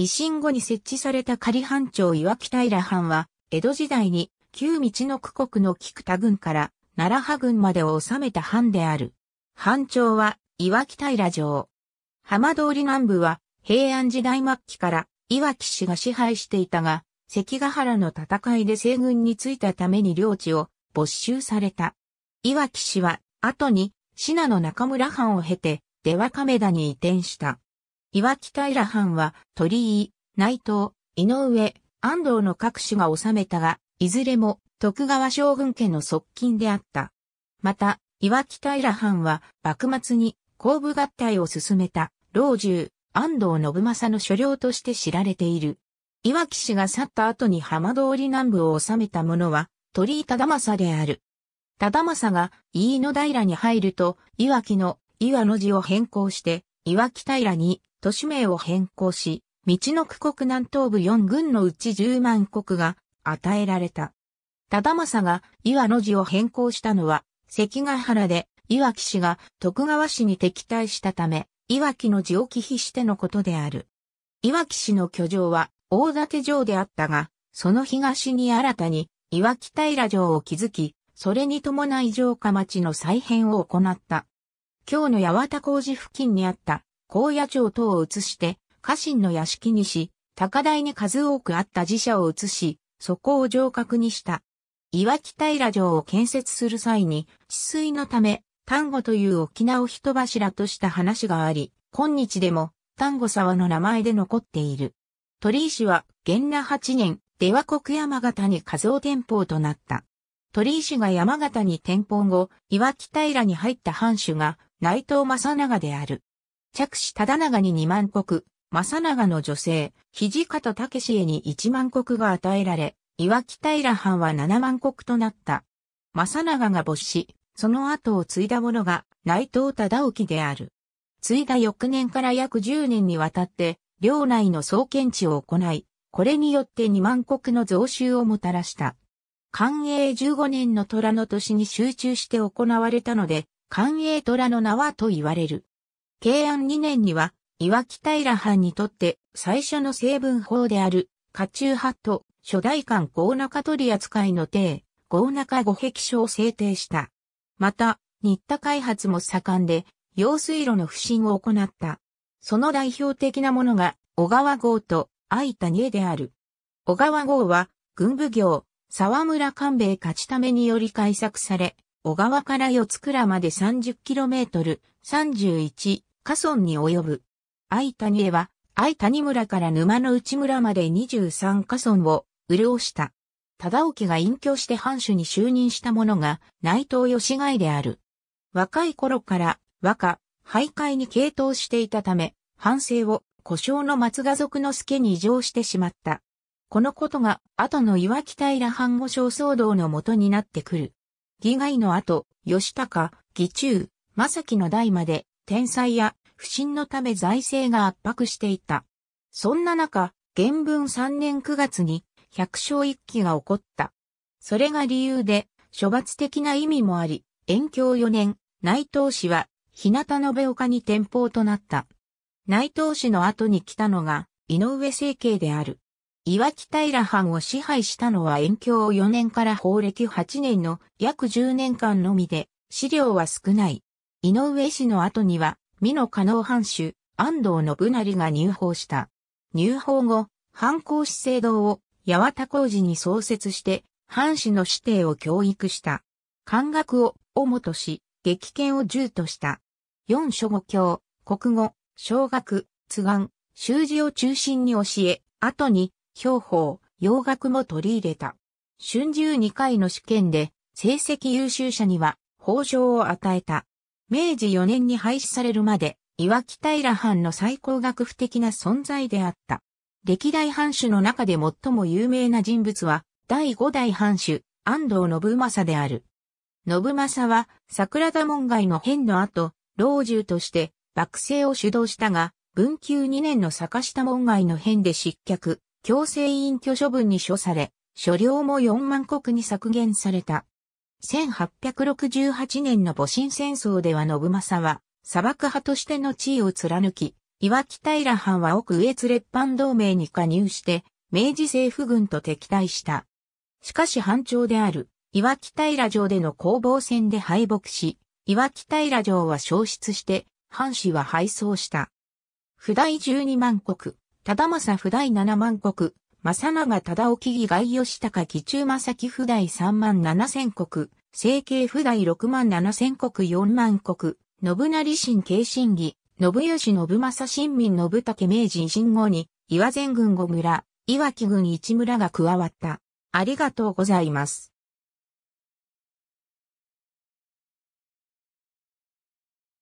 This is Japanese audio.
維新後に設置された仮藩長岩木平藩は、江戸時代に旧道の区国の菊田郡から奈良派郡までを治めた藩である。藩長は岩木平城。浜通り南部は平安時代末期から岩木氏が支配していたが、関ヶ原の戦いで西軍についたために領地を没収された。岩木氏は後に信濃中村藩を経て出羽亀田に移転した。岩木平藩は鳥居、内藤、井上、安藤の各種が治めたが、いずれも徳川将軍家の側近であった。また、岩木平藩は幕末に後部合体を進めた老中、安藤信正の所領として知られている。岩木氏が去った後に浜通り南部を治めた者は鳥居忠政である。忠政が飯野平に入ると、岩木の岩の字を変更して、岩木平に都市名を変更し、道の区国南東部4軍のうち10万国が与えられた。忠政が岩の字を変更したのは、関ヶ原で岩木氏が徳川氏に敵対したため、岩木の字を忌避してのことである。岩木氏の居城は大館城であったが、その東に新たに岩木平城を築き、それに伴い城下町の再編を行った。京の八幡工事付近にあった高野町等を移して、家臣の屋敷にし、高台に数多くあった寺社を移し、そこを城郭にした。岩木平城を建設する際に、治水のため、丹後という沖縄を人柱とした話があり、今日でも丹後沢の名前で残っている。鳥石は、元那八年、出羽国山形に数想店舗となった。鳥石が山形に転本後、岩木平に入った藩主が内藤正長である。着し忠長に2万国、正長の女性、土方武氏へに1万国が与えられ、岩木平藩は7万国となった。正長が没し、その後を継いだ者が内藤忠興である。継いだ翌年から約10年にわたって、領内の総検地を行い、これによって2万国の増収をもたらした。寛永15年の虎の年に集中して行われたので、寛永虎の名はと言われる。慶安2年には、岩木平藩にとって最初の成分法である、家中派と初代官豪中取扱いの帝、豪中五壁書を制定した。また、新田開発も盛んで、用水路の不振を行った。その代表的なものが、小川郷と愛谷江である。小川郷は、軍部業、沢村官兵衛勝ちためにより開削され、小川から四倉まで 30km、31、下村に及ぶ。愛谷へは、愛谷村から沼の内村まで23下村を潤した。忠興が隠居して藩主に就任した者が内藤義外である。若い頃から和歌、徘徊に傾倒していたため、反省を故障の松賀族の助に異常してしまった。このことが後の岩木平藩後小騒動の元になってくる。義外の後、吉高、義中、正樹の代まで天才や不振のため財政が圧迫していた。そんな中、元文3年9月に百姓一揆が起こった。それが理由で、処罰的な意味もあり、延教4年、内藤氏は、日向延岡に転保となった。内藤氏の後に来たのが、井上政慶である。岩木平藩を支配したのは延教4年から法暦8年の約10年間のみで、資料は少ない。井上氏の後には、美濃加納藩主、安藤信成が入法した。入法後、藩公資制度を八幡工事に創設して、藩主の指定を教育した。漢学を主とし、激剣を重とした。四書五教、国語、小学、図願、習字を中心に教え、後に、兵法、洋学も取り入れた。春秋二回の試験で、成績優秀者には、法上を与えた。明治4年に廃止されるまで、岩木平藩の最高学府的な存在であった。歴代藩主の中で最も有名な人物は、第5代藩主、安藤信正である。信正は、桜田門外の変の後、老中として、幕政を主導したが、文久2年の坂下門外の変で失脚、強制隠居処分に処され、所領も4万国に削減された。1868年の戊辰戦争では信政は、砂漠派としての地位を貫き、岩木平藩は奥上津列藩同盟に加入して、明治政府軍と敵対した。しかし藩長である、岩木平城での攻防戦で敗北し、岩木平城は消失して、藩士は敗走した。不代12万国、忠政不代7万国、正長忠興義外吉高義中正木不代三万七千国、成形不代六万七千国四万国、信成新慶新義、信義信正新民信武明治維新後に、岩前軍五村、岩木軍一村が加わった。ありがとうございます。